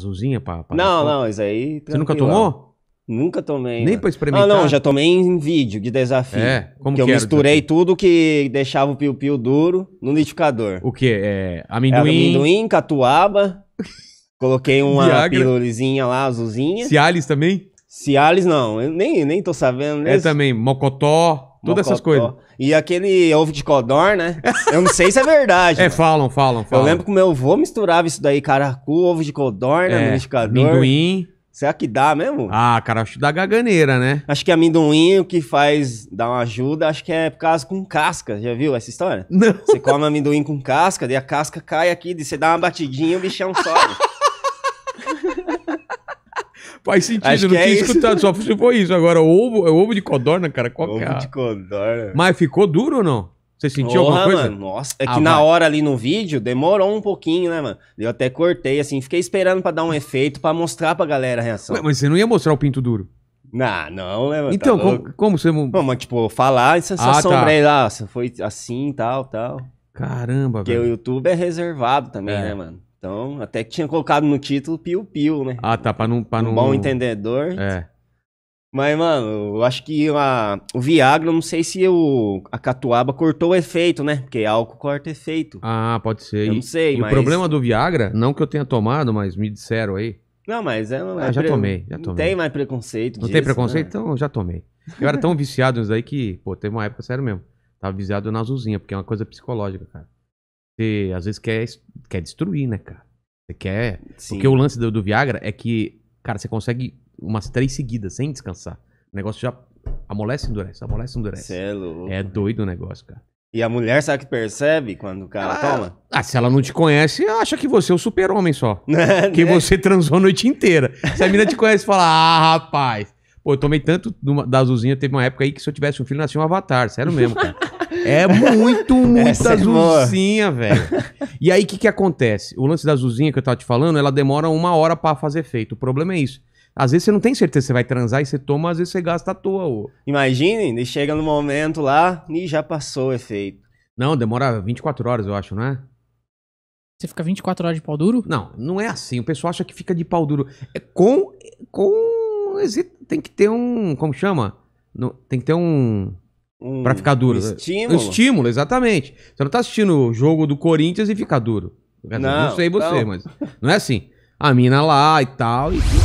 azulzinha pra. pra não, não, isso aí. Tranquilo. Você nunca tomou? Nunca tomei. Nem né? pra experimentar? Ah, não, já tomei em vídeo de desafio. É, como que, que eu misturei tudo que deixava o piu-piu duro no liquidificador. O que? É, amendoim? Era amendoim, catuaba. coloquei uma Viagra. lá, azulzinha. Cialis também? Cialis não, eu nem, nem tô sabendo. Né? É também, mocotó. Todas essas coisas. E aquele ovo de codor, né? Eu não sei se é verdade. é, mano. falam, falam, falam. Eu lembro que o meu avô misturava isso daí, caracu, ovo de codor, né? Amendoim. Será que dá mesmo? Ah, cara, acho que dá gaganeira, né? Acho que amendoim, o que faz dar uma ajuda, acho que é por causa com casca. Já viu essa história? Não. Você come amendoim com casca, daí a casca cai aqui, daí você dá uma batidinha e o bichão sobe. Faz sentido, não é tinha escutado, só se for isso. Agora, ovo, é ovo de codorna, cara, qual ovo que é? Ovo de codorna. Mas ficou duro ou não? Você sentiu Porra, alguma coisa? Mano, nossa, é ah, que na hora ali no vídeo demorou um pouquinho, né, mano? Eu até cortei, assim, fiquei esperando para dar um efeito para mostrar pra galera a reação. mas você não ia mostrar o pinto duro? Não, não, né, mano? Então, tá como, como, você. Não, mas tipo, falar e sensação ah, tá. ele, ah, foi assim, tal, tal. Caramba, Porque velho. Porque o YouTube é reservado também, é. né, mano? Então, até que tinha colocado no título piu-piu, né? Ah, tá, pra não... Pra não... bom entendedor. É. Mas, mano, eu acho que a, o Viagra, não sei se o, a catuaba cortou o efeito, né? Porque álcool corta efeito. Ah, pode ser. Eu não sei, e mas... o problema do Viagra, não que eu tenha tomado, mas me disseram aí. Não, mas é... é já pre... tomei, já tomei. Não tem mais preconceito Não disso, tem preconceito? Né? Então, eu já tomei. Eu era tão viciado nisso daí que, pô, teve uma época, sério mesmo, tava viciado na azulzinha, porque é uma coisa psicológica, cara. Você, às vezes, quer quer destruir, né, cara? Você quer. Sim. Porque o lance do, do, Viagra é que, cara, você consegue umas três seguidas sem descansar. O negócio já amolece e endurece, amolece e endurece. Cê é, louco. é doido o negócio, cara. E a mulher sabe que percebe quando o cara ela, ah, toma? Ah, se ela não te conhece, acha que você é o super-homem só. Né? que você transou a noite inteira. Se a menina te conhece, fala: "Ah, rapaz, pô, eu tomei tanto numa, da azulzinha, teve uma época aí que se eu tivesse um filho nascia um avatar, sério mesmo, cara. É muito, muita é azulzinha, é velho. E aí, o que, que acontece? O lance da azulzinha que eu tava te falando, ela demora uma hora para fazer efeito. O problema é isso. Às vezes você não tem certeza se você vai transar e você toma, às vezes você gasta à toa. Ô. Imagine, chega no momento lá e já passou o efeito. Não, demora 24 horas, eu acho, não é? Você fica 24 horas de pau duro? Não, não é assim. O pessoal acha que fica de pau duro. É com. com tem que ter um. Como chama? tem que ter um. Um pra ficar duro. Estímulo. Estímulo, exatamente. Você não tá assistindo o jogo do Corinthians e fica duro. Não, não sei você, não. mas. Não é assim. A mina lá e tal. E...